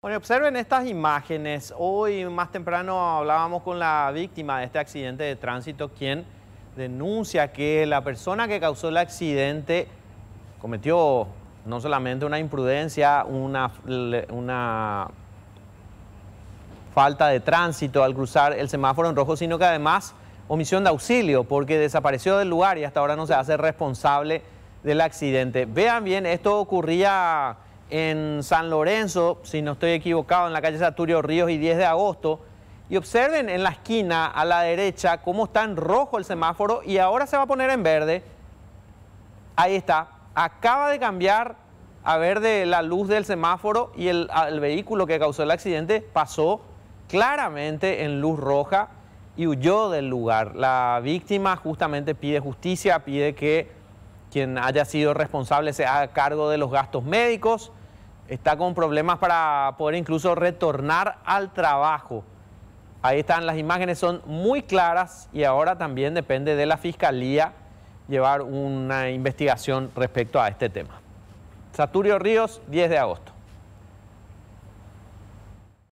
Bueno, observen estas imágenes. Hoy más temprano hablábamos con la víctima de este accidente de tránsito, quien denuncia que la persona que causó el accidente cometió no solamente una imprudencia, una, una falta de tránsito al cruzar el semáforo en rojo, sino que además omisión de auxilio, porque desapareció del lugar y hasta ahora no se hace responsable del accidente. Vean bien, esto ocurría en San Lorenzo, si no estoy equivocado, en la calle Saturio Ríos y 10 de agosto. Y observen en la esquina a la derecha cómo está en rojo el semáforo y ahora se va a poner en verde. Ahí está, acaba de cambiar a verde la luz del semáforo y el, el vehículo que causó el accidente pasó claramente en luz roja y huyó del lugar. La víctima justamente pide justicia, pide que quien haya sido responsable se haga cargo de los gastos médicos, está con problemas para poder incluso retornar al trabajo. Ahí están las imágenes, son muy claras y ahora también depende de la Fiscalía llevar una investigación respecto a este tema. Saturio Ríos, 10 de agosto.